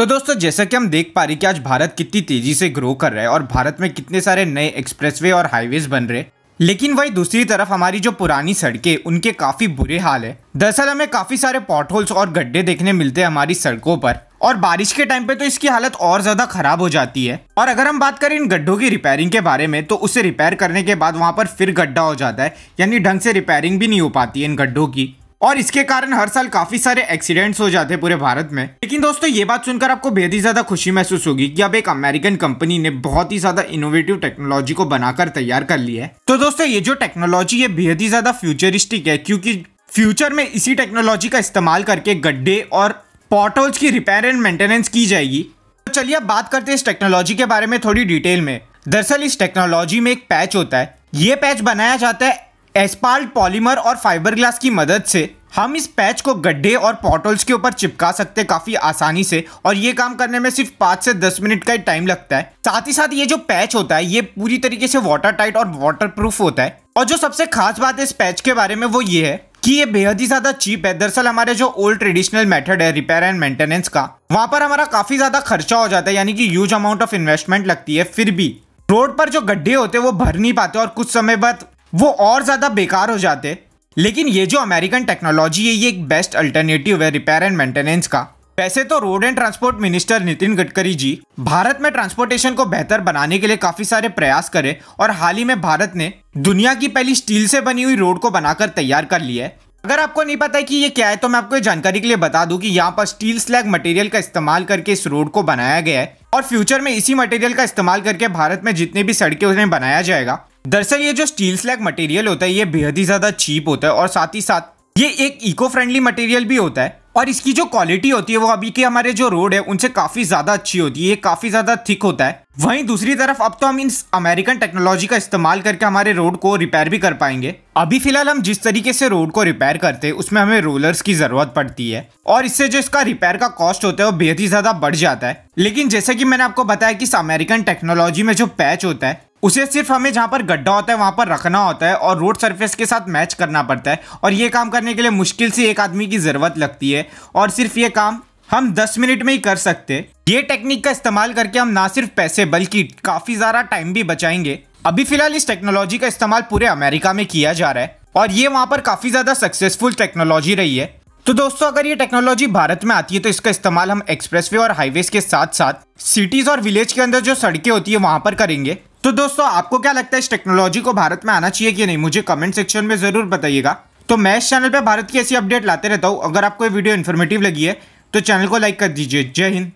तो दोस्तों जैसा कि हम देख पा रहे कि आज भारत कितनी तेजी से ग्रो कर रहा है और भारत में कितने सारे नए एक्सप्रेसवे और हाईवेज बन रहे लेकिन वही दूसरी तरफ हमारी जो पुरानी सड़कें उनके काफी बुरे हाल है दरअसल हमें काफी सारे पॉट होल्स और गड्ढे देखने मिलते हैं हमारी सड़कों पर और बारिश के टाइम पे तो इसकी हालत और ज्यादा खराब हो जाती है और अगर हम बात करें इन गड्ढों की रिपेयरिंग के बारे में तो उसे रिपेयर करने के बाद वहाँ पर फिर गड्ढा हो जाता है यानी ढंग से रिपेयरिंग भी नहीं हो पाती है इन गड्ढों की और इसके कारण हर साल काफी सारे एक्सीडेंट्स हो जाते हैं पूरे भारत में लेकिन दोस्तों ये बात सुनकर आपको बेहद ही ज्यादा खुशी महसूस होगी कि अब एक अमेरिकन कंपनी ने बहुत ही ज्यादा इनोवेटिव टेक्नोलॉजी को बनाकर तैयार कर लिया है तो दोस्तों ये जो टेक्नोलॉजी है बेहद ही ज्यादा फ्यूचरिस्टिक है क्योंकि फ्यूचर में इसी टेक्नोलॉजी का इस्तेमाल करके गड्ढे और पोर्टल्स की रिपेयर एंड मेंटेनेंस की जाएगी तो चलिए अब बात करते हैं इस टेक्नोलॉजी के बारे में थोड़ी डिटेल में दरअसल इस टेक्नोलॉजी में एक पैच होता है ये पैच बनाया जाता है एस्पाल पॉलीमर और फाइबर ग्लास की मदद से हम इस पैच को गड्ढे और पॉटल्स के ऊपर चिपका सकते हैं काफ़ी आसानी से और ये काम करने में सिर्फ पाँच से दस मिनट का ही टाइम लगता है साथ ही साथ ये जो पैच होता है ये पूरी तरीके से वाटर टाइट और वाटर प्रूफ होता है और जो सबसे खास बात है इस पैच के बारे में वो ये है कि ये बेहद ही ज्यादा चीप है दरअसल हमारे जो ओल्ड ट्रेडिशनल मेथड है रिपेयर एंड मेंटेनेंस का वहां पर हमारा काफी ज्यादा खर्चा हो जाता है यानी कि ह्यूज अमाउंट ऑफ इन्वेस्टमेंट लगती है फिर भी रोड पर जो गड्ढे होते हैं वो भर नहीं पाते और कुछ समय बाद वो और ज़्यादा बेकार हो जाते लेकिन ये जो अमेरिकन टेक्नोलॉजी है ये एक बेस्ट अल्टरनेटिव है रिपेयर एंड मेंटेनेंस का वैसे तो road and transport minister Nitin Gadkari ji Bharat में ट्रांसपोर्टेशन को बेहतर बनाने के लिए काफी सारे प्रयास करे और हाल ही में भारत ने दुनिया की पहली स्टील से बनी हुई रोड को बनाकर तैयार कर लिया है अगर आपको नहीं पता है कि ये क्या है तो मैं आपको जानकारी के लिए बता दूं कि यहाँ पर स्टील स्लैग मटेरियल का इस्तेमाल करके इस रोड को बनाया गया है और फ्यूचर में इसी मटेरियल का इस्तेमाल करके भारत में जितने भी सड़कें उन्हें बनाया जाएगा दरअसल ये जो स्टील स्लैग मटेरियल होता है ये बेहद ही ज़्यादा चीप होता है और साथ ही साथ ये एक इको फ्रेंडली मटेरियल भी होता है और इसकी जो क्वालिटी होती है वो अभी के हमारे जो रोड है उनसे काफ़ी ज़्यादा अच्छी होती है ये काफ़ी ज़्यादा थिक होता है वहीं दूसरी तरफ अब तो हम इन अमेरिकन टेक्नोलॉजी का इस्तेमाल करके हमारे रोड को रिपेयर भी कर पाएंगे अभी फिलहाल हम जिस तरीके से रोड को रिपेयर करते हैं उसमें हमें रोलर्स की ज़रूरत पड़ती है और इससे जो इसका रिपेयर का कॉस्ट होता है वो बेहद ही ज़्यादा बढ़ जाता है लेकिन जैसे कि मैंने आपको बताया कि इस अमेरिकन टेक्नोलॉजी में जो पैच होता है उसे सिर्फ हमें जहाँ पर गड्ढा होता है वहाँ पर रखना होता है और रोड सरफेस के साथ मैच करना पड़ता है और ये काम करने के लिए मुश्किल से एक आदमी की ज़रूरत लगती है और सिर्फ ये काम हम 10 मिनट में ही कर सकते हैं ये टेक्निक का इस्तेमाल करके हम ना सिर्फ पैसे बल्कि काफ़ी ज़्यादा टाइम भी बचाएंगे अभी फिलहाल इस टेक्नोलॉजी का इस्तेमाल पूरे अमेरिका में किया जा रहा है और ये वहाँ पर काफ़ी ज़्यादा सक्सेसफुल टेक्नोलॉजी रही है तो दोस्तों अगर ये टेक्नोलॉजी भारत में आती है तो इसका इस्तेमाल हम एक्सप्रेसवे और हाईवेज के साथ साथ सिटीज और विलेज के अंदर जो सड़कें होती है वहां पर करेंगे तो दोस्तों आपको क्या लगता है इस टेक्नोलॉजी को भारत में आना चाहिए कि नहीं मुझे कमेंट सेक्शन में जरूर बताइएगा तो मैं इस चैनल पर भारत की ऐसी अपडेट लाते रहता हूँ अगर आपको ये वीडियो इन्फॉर्मेटिव लगी है तो चैनल को लाइक कर दीजिए जय हिंद